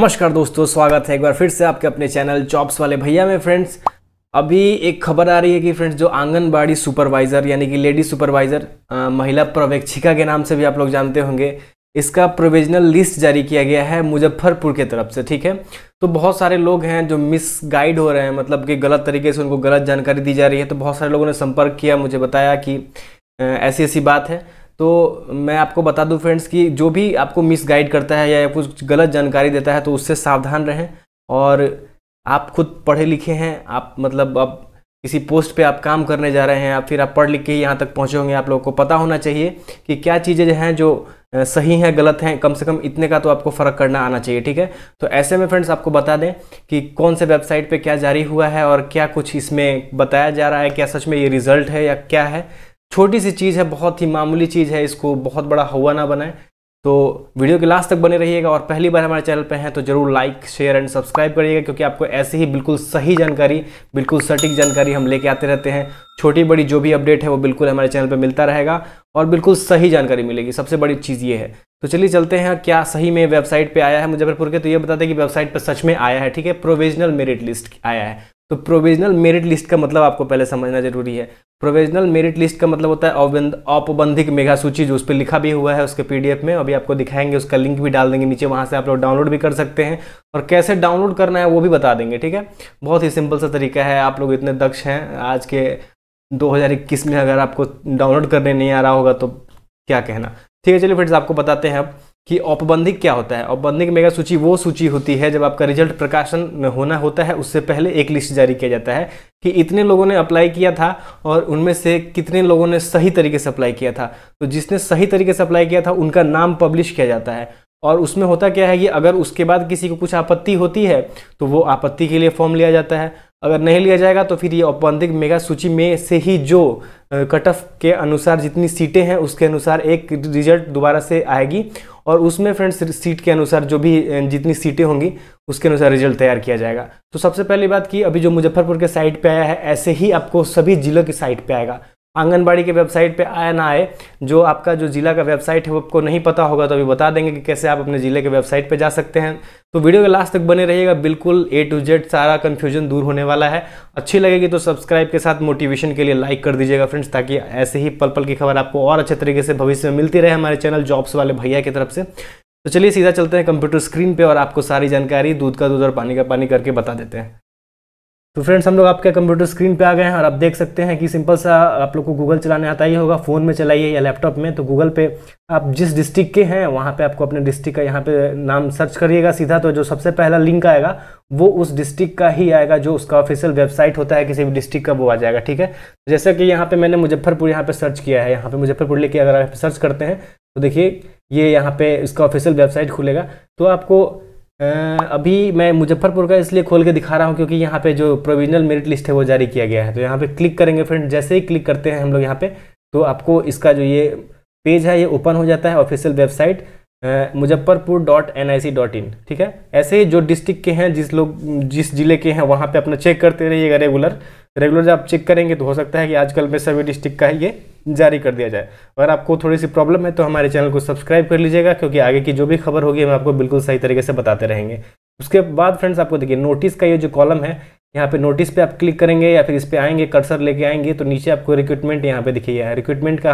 नमस्कार दोस्तों स्वागत है एक बार फिर से आपके अपने चैनल चॉप्स वाले भैया में फ्रेंड्स अभी एक खबर आ रही है कि फ्रेंड्स जो आंगनबाड़ी सुपरवाइज़र यानी कि लेडी सुपरवाइज़र महिला प्रवेक्षिका के नाम से भी आप लोग जानते होंगे इसका प्रोविजनल लिस्ट जारी किया गया है मुजफ्फरपुर के तरफ से ठीक है तो बहुत सारे लोग हैं जो मिस गाइड हो रहे हैं मतलब कि गलत तरीके से उनको गलत जानकारी दी जा रही है तो बहुत सारे लोगों ने संपर्क किया मुझे बताया कि ऐसी ऐसी बात है तो मैं आपको बता दूं फ्रेंड्स कि जो भी आपको मिसगाइड करता है या कुछ गलत जानकारी देता है तो उससे सावधान रहें और आप खुद पढ़े लिखे हैं आप मतलब आप किसी पोस्ट पे आप काम करने जा रहे हैं आप फिर आप पढ़ लिख के यहाँ तक पहुँचे होंगे आप लोगों को पता होना चाहिए कि क्या चीज़ें जो हैं जो सही हैं गलत हैं कम से कम इतने का तो आपको फ़र्क करना आना चाहिए ठीक है तो ऐसे में फ्रेंड्स आपको बता दें कि कौन से वेबसाइट पे क्या जारी हुआ है और क्या कुछ इसमें बताया जा रहा है क्या सच में ये रिज़ल्ट है या क्या है छोटी सी चीज़ है बहुत ही मामूली चीज़ है इसको बहुत बड़ा हवा ना बनाए तो वीडियो के लास्ट तक बने रहिएगा और पहली बार हमारे चैनल पर हैं तो जरूर लाइक शेयर एंड सब्सक्राइब करिएगा क्योंकि आपको ऐसे ही बिल्कुल सही जानकारी बिल्कुल सटीक जानकारी हम लेके आते रहते हैं छोटी बड़ी जो भी अपडेट है वो बिल्कुल हमारे चैनल पर मिलता रहेगा और बिल्कुल सही जानकारी मिलेगी सबसे बड़ी चीज़ ये है तो चलिए चलते हैं क्या सही में वेबसाइट पर आया है मुजफ्फरपुर के तो ये बताते हैं कि वेबसाइट पर सच में आया है ठीक है प्रोविजनल मेरिट लिस्ट आया है तो प्रोविजनल मेरिट लिस्ट का मतलब आपको पहले समझना जरूरी है प्रोविजनल मेरिट लिस्ट का मतलब होता है औपबंधिक मेगा सूची जो उस पर लिखा भी हुआ है उसके पीडीएफ में अभी आपको दिखाएंगे उसका लिंक भी डाल देंगे नीचे वहाँ से आप लोग डाउनलोड भी कर सकते हैं और कैसे डाउनलोड करना है वो भी बता देंगे ठीक है बहुत ही सिंपल सा तरीका है आप लोग इतने दक्ष हैं आज के 2021 में अगर आपको डाउनलोड करने नहीं आ रहा होगा तो क्या कहना ठीक है चलिए फ्रेंड्स आपको बताते हैं अब कि औपबंधिक क्या होता है औपबंधिक मेगा सूची वो सूची होती है जब आपका रिजल्ट प्रकाशन होना होता है उससे पहले एक लिस्ट जारी किया जाता है कि इतने लोगों ने अप्लाई किया था और उनमें से कितने लोगों ने सही तरीके से अप्लाई किया था तो जिसने सही तरीके से अप्लाई किया था उनका नाम पब्लिश किया जाता है और उसमें होता क्या है कि अगर उसके बाद किसी को कुछ आपत्ति होती है तो वो आपत्ति के लिए फॉर्म लिया जाता है अगर नहीं लिया जाएगा तो फिर ये औपबंधिक मेगा सूची में से ही जो कट ऑफ के अनुसार जितनी सीटें हैं उसके अनुसार एक रिजल्ट दोबारा से आएगी और उसमें फ्रेंड्स सीट के अनुसार जो भी जितनी सीटें होंगी उसके अनुसार रिजल्ट तैयार किया जाएगा तो सबसे पहली बात की अभी जो मुजफ्फरपुर के साइट पे आया है ऐसे ही आपको सभी जिलों की साइट पे आएगा आंगनबाड़ी के वेबसाइट पे आया ना आए जो आपका जो ज़िला का वेबसाइट है वो आपको नहीं पता होगा तो अभी बता देंगे कि कैसे आप अपने ज़िले के वेबसाइट पे जा सकते हैं तो वीडियो के लास्ट तक बने रहिएगा बिल्कुल ए टू जेड सारा कन्फ्यूजन दूर होने वाला है अच्छी लगेगी तो सब्सक्राइब के साथ मोटिवेशन के लिए लाइक कर दीजिएगा फ्रेंड्स ताकि ऐसे ही पल पल की खबर आपको और अच्छे तरीके से भविष्य में मिलती रहे हमारे चैनल जॉब्स वाले भैया की तरफ से तो चलिए सीधा चलते हैं कंप्यूटर स्क्रीन पर और आपको सारी जानकारी दूध का दूध और पानी का पानी करके बता देते हैं तो फ्रेंड्स हम लोग आपके कंप्यूटर स्क्रीन पे आ गए हैं और आप देख सकते हैं कि सिंपल सा आप लोग को गूगल चलाने आता ही होगा फ़ोन में चलाइए या लैपटॉप में तो गूगल पे आप जिस डिस्ट्रिक्ट के हैं वहाँ पे आपको अपने डिस्ट्रिक्ट का यहाँ पे नाम सर्च करिएगा सीधा तो जो सबसे पहला लिंक आएगा वो उस डिस्ट्रिक्ट का ही आएगा जो उसका ऑफिशियल वेबसाइट होता है किसी भी डिस्ट्रिक्ट का वो आ जाएगा ठीक है जैसे कि यहाँ पर मैंने मुजफ्फरपुर यहाँ पर सर्च किया है यहाँ पर मुजफ्फरपुर लेके अगर आप सर्च करते हैं तो देखिए ये यहाँ पर इसका ऑफिशियल वेबसाइट खुलेगा तो आपको अभी मैं मुजफ्फरपुर का इसलिए खोल के दिखा रहा हूँ क्योंकि यहाँ पे जो प्रोविजनल मेरिट लिस्ट है वो जारी किया गया है तो यहाँ पे क्लिक करेंगे फ्रेंड जैसे ही क्लिक करते हैं हम लोग यहाँ पे तो आपको इसका जो ये पेज है ये ओपन हो जाता है official website Muzaffarpur dot N I C dot in ठीक है ऐसे ही जो डिस्ट्रिक्ट के हैं जिस लोग जिस ज़िले के हैं वहाँ पे अपना चेक करते रहिएगा रेगुलर रेगुलर जब आप चेक करेंगे तो हो सकता है कि आजकल में सभी डिस्ट्रिक्ट का ये जारी कर दिया जाए अगर आपको थोड़ी सी प्रॉब्लम है तो हमारे चैनल को सब्सक्राइब कर लीजिएगा क्योंकि आगे की जो भी खबर होगी हम आपको बिल्कुल सही तरीके से बताते रहेंगे उसके बाद फ्रेंड्स आपको देखिए नोटिस का ये जो कॉलम है यहाँ पे नोटिस पे आप क्लिक करेंगे या फिर इस पर आएंगे कर्सर लेके आएंगे तो नीचे आपको रिक्रूटमेंट यहाँ पे दिखेगा रिक्रूटमेंट का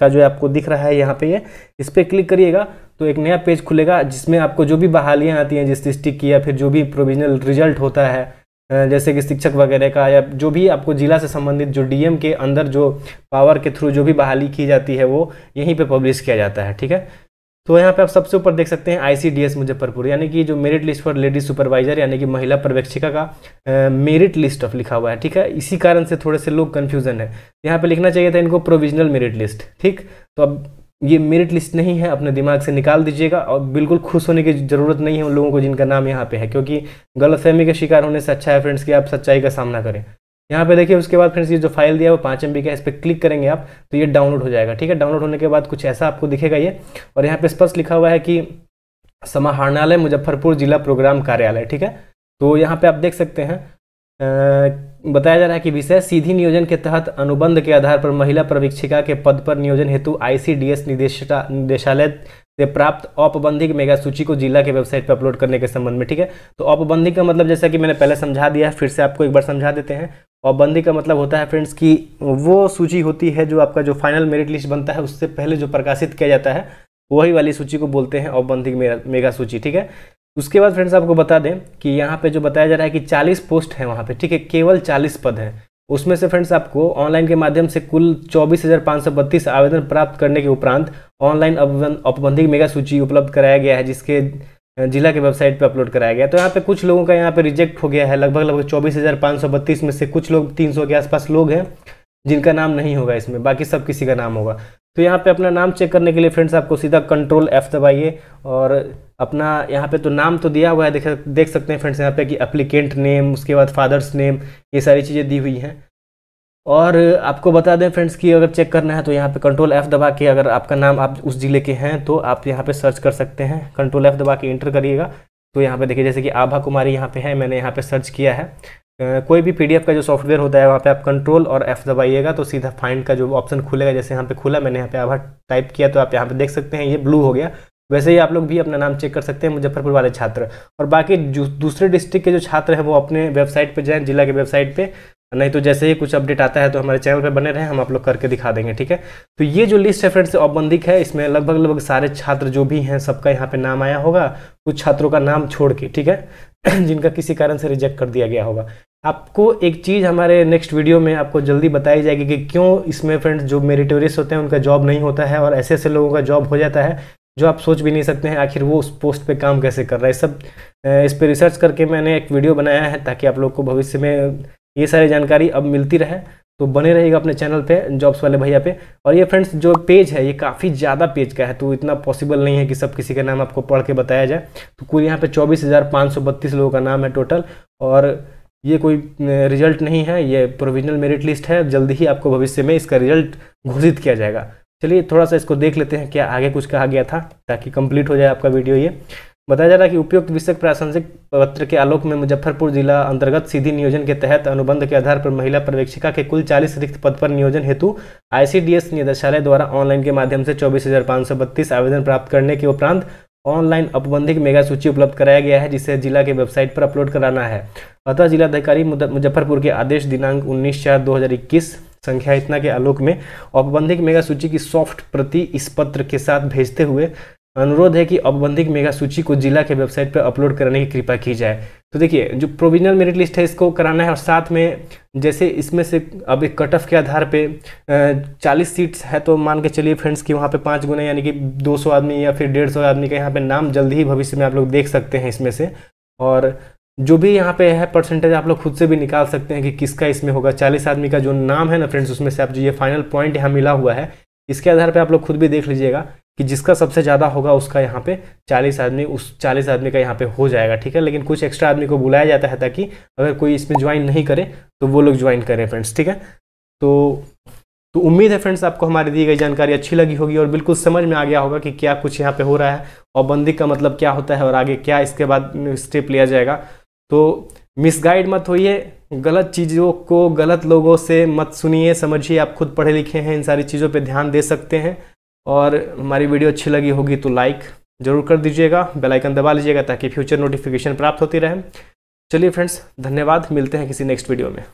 का जो आपको दिख रहा है यहाँ पे ये यह, इस पर क्लिक करिएगा तो एक नया पेज खुलेगा जिसमें आपको जो भी बहालियाँ आती हैं जिस डिस्ट्रिक की या फिर जो भी प्रोविजनल रिजल्ट होता है जैसे कि शिक्षक वगैरह का या जो भी आपको ज़िला से संबंधित जो डीएम के अंदर जो पावर के थ्रू जो भी बहाली की जाती है वो यहीं पे पब्लिश किया जाता है ठीक है तो यहाँ पे आप सबसे ऊपर देख सकते हैं आईसीडीएस मुजफ्फरपुर यानी कि जो merit list for ladies supervisor यानी कि महिला पर्यवेक्षिका का मेरिट लिस्ट ऑफ लिखा हुआ है ठीक है इसी कारण से थोड़े से लोग कन्फ्यूजन है यहाँ पे लिखना चाहिए था इनको प्रोविजनल मेरिट लिस्ट ठीक तो अब ये मेरिट लिस्ट नहीं है अपने दिमाग से निकाल दीजिएगा और बिल्कुल खुश होने की ज़रूरत नहीं है उन लोगों को जिनका नाम यहाँ पे है क्योंकि गलतफहमी का शिकार होने से अच्छा है फ्रेंड्स कि आप सच्चाई का सामना करें यहाँ पे देखिए उसके बाद फ्रेंड्स ये जो फाइल दिया वो पाँच एम का इस पर क्लिक करेंगे आप तो ये डाउनलोड हो जाएगा ठीक है डाउनलोड होने के बाद कुछ ऐसा आपको दिखेगा ये और यहाँ पे स्पष्ट लिखा हुआ है कि समाहरणालय मुजफ्फरपुर जिला प्रोग्राम कार्यालय ठीक है तो यहाँ पे आप देख सकते हैं बताया जा रहा है कि विषय सीधी नियोजन के तहत अनुबंध के आधार पर महिला प्रवीक्षिका के पद पर नियोजन हेतु आईसीडीएस निदेशालय से प्राप्त औपबंधिक मेगा सूची को जिला के वेबसाइट पर अपलोड करने के संबंध में ठीक है तो औपबंधिक का मतलब जैसा कि मैंने पहले समझा दिया फिर से आपको एक बार समझा देते हैं औपबंधिक का मतलब होता है फ्रेंड्स कि वो सूची होती है जो आपका जो फाइनल मेरिट लिस्ट बनता है उससे पहले जो प्रकाशित किया जाता है वही वाली सूची को बोलते हैं औपबंधिक मेगा सूची ठीक है उसके बाद फ्रेंड्स आपको बता दें कि यहाँ पे जो बताया जा रहा है कि 40 पोस्ट है वहाँ पे ठीक है केवल 40 पद हैं उसमें से फ्रेंड्स आपको ऑनलाइन के माध्यम से कुल चौबीस आवेदन प्राप्त करने के उपरांत ऑनलाइन औपबंधिक मेगा सूची उपलब्ध कराया गया है जिसके जिला के वेबसाइट पर अपलोड कराया गया तो यहाँ पे कुछ लोगों का यहाँ पे रिजेक्ट हो गया है लगभग लगभग चौबीस में से कुछ लोग 300 के आसपास लोग हैं जिनका नाम नहीं होगा इसमें बाकी सब किसी का नाम होगा तो यहाँ पे अपना नाम चेक करने के लिए फ्रेंड्स आपको सीधा कंट्रोल एफ दबाइए और अपना यहाँ पे तो नाम तो दिया हुआ है देख देख सकते हैं फ्रेंड्स यहाँ पे कि अप्लीकेंट नेम उसके बाद फादर्स नेम ये सारी चीज़ें दी हुई हैं और आपको बता दें फ्रेंड्स कि अगर चेक करना है तो यहाँ पे कंट्रोल एफ़ दबा के अगर आपका नाम आप उस ज़िले के हैं तो आप यहाँ पे सर्च कर सकते हैं कंट्रोल एफ़ दबा के इंटर करिएगा तो यहाँ पे देखिए जैसे कि आभा कुमारी यहाँ पे है मैंने यहाँ पे सर्च किया है कोई भी पीडीएफ का जो सॉफ्टवेयर होता है वहाँ पे आप कंट्रोल और एफ़ दबाइएगा तो सीधा फाइंड का जो ऑप्शन खुलेगा जैसे यहाँ पे खुला मैंने यहाँ पे आभार टाइप किया तो आप यहाँ पे देख सकते हैं ये ब्लू हो गया वैसे ही आप लोग भी अपना नाम चेक कर सकते हैं मुजफ्फरपुर वाले छात्र और बाकी दूसरे डिस्ट्रिक्ट के जो छात्र हैं वो अपने वेबसाइट पर जाएँ जिला के वेबसाइट पर नहीं तो जैसे ही कुछ अपडेट आता है तो हमारे चैनल पर बने रहें हम आप लोग करके दिखा देंगे ठीक है तो ये जो लिस्ट है फ्रेंड्स औपबंधिक है इसमें लगभग लगभग सारे छात्र जो भी हैं सबका यहाँ पे नाम आया होगा कुछ छात्रों का नाम छोड़ के ठीक है जिनका किसी कारण से रिजेक्ट कर दिया गया होगा आपको एक चीज़ हमारे नेक्स्ट वीडियो में आपको जल्दी बताई जाएगी कि क्यों इसमें फ्रेंड्स जो मेरिटोरियस होते हैं उनका जॉब नहीं होता है और ऐसे ऐसे लोगों का जॉब हो जाता है जो आप सोच भी नहीं सकते हैं आखिर वो उस पोस्ट पे काम कैसे कर रहा है सब इस पर रिसर्च करके मैंने एक वीडियो बनाया है ताकि आप लोग को भविष्य में ये सारी जानकारी अब मिलती रहे तो बने रहेगा अपने चैनल पे जॉब्स वाले भैया पे और ये फ्रेंड्स जो पेज है ये काफ़ी ज़्यादा पेज का है तो इतना पॉसिबल नहीं है कि सब किसी का नाम आपको पढ़ के बताया जाए तो कुल यहाँ पे चौबीस लोगों का नाम है टोटल और ये कोई रिजल्ट नहीं है ये प्रोविजनल मेरिट लिस्ट है जल्दी ही आपको भविष्य में इसका रिजल्ट घोषित किया जाएगा चलिए थोड़ा सा इसको देख लेते हैं क्या आगे कुछ कहा गया था ताकि कंप्लीट हो जाए आपका वीडियो ये बताया जा रहा है कि उपयुक्त विषय प्रासंगिक पत्र के आलोक में मुजफ्फरपुर जिला अंतर्गत सीधी नियोजन के तहत अनुबंध के आधार पर महिला पर्यवेक्षिका के कुल 40 रिक्त पद पर नियोजन हेतु आईसीडीएस निदेशालय द्वारा ऑनलाइन के माध्यम से चौबीस आवेदन प्राप्त करने के उपरांत ऑनलाइन अपबंधिक मेगा सूची उपलब्ध कराया गया है जिसे जिला के वेबसाइट पर अपलोड कराना है अतः जिलाधिकारी मुजफ्फरपुर के आदेश दिनांक 19 चार 2021 संख्या इतना के आलोक में औपबंधिक मेगा सूची की सॉफ्ट प्रति इस पत्र के साथ भेजते हुए अनुरोध है कि औपबंधिक मेगा सूची को जिला के वेबसाइट पर अपलोड करने की कृपा की जाए तो देखिए जो प्रोविजनल मेरिट लिस्ट है इसको कराना है और साथ में जैसे इसमें से अब एक कट ऑफ के आधार पे चालीस सीट्स है तो मान के चलिए फ्रेंड्स कि वहाँ पे पाँच गुना यानी कि 200 आदमी या फिर सौ आदमी का यहाँ पे नाम जल्दी ही भविष्य में आप लोग देख सकते हैं इसमें से और जो भी यहाँ पे है परसेंटेज आप लोग खुद से भी निकाल सकते हैं कि किसका इसमें होगा चालीस आदमी का जो नाम है ना फ्रेंड्स उसमें से आप जो ये फाइनल पॉइंट यहाँ मिला हुआ है इसके आधार पर आप लोग खुद भी देख लीजिएगा कि जिसका सबसे ज़्यादा होगा उसका यहाँ पे 40 आदमी उस 40 आदमी का यहाँ पे हो जाएगा ठीक है लेकिन कुछ एक्स्ट्रा आदमी को बुलाया जाता है ताकि अगर कोई इसमें ज्वाइन नहीं करे तो वो लोग ज्वाइन करें फ्रेंड्स ठीक है तो तो उम्मीद है फ्रेंड्स आपको हमारी दी गई जानकारी अच्छी लगी होगी और बिल्कुल समझ में आ गया होगा कि क्या कुछ यहाँ पे हो रहा है और बंदी का मतलब क्या होता है और आगे क्या इसके बाद स्टेप लिया जाएगा तो मिसगाइड मत होइए गलत चीज़ों को गलत लोगों से मत सुनिए समझिए आप खुद पढ़े लिखे हैं इन सारी चीज़ों पर ध्यान दे सकते हैं और हमारी वीडियो अच्छी लगी होगी तो लाइक जरूर कर दीजिएगा बेल आइकन दबा लीजिएगा ताकि फ्यूचर नोटिफिकेशन प्राप्त होती रहे चलिए फ्रेंड्स धन्यवाद मिलते हैं किसी नेक्स्ट वीडियो में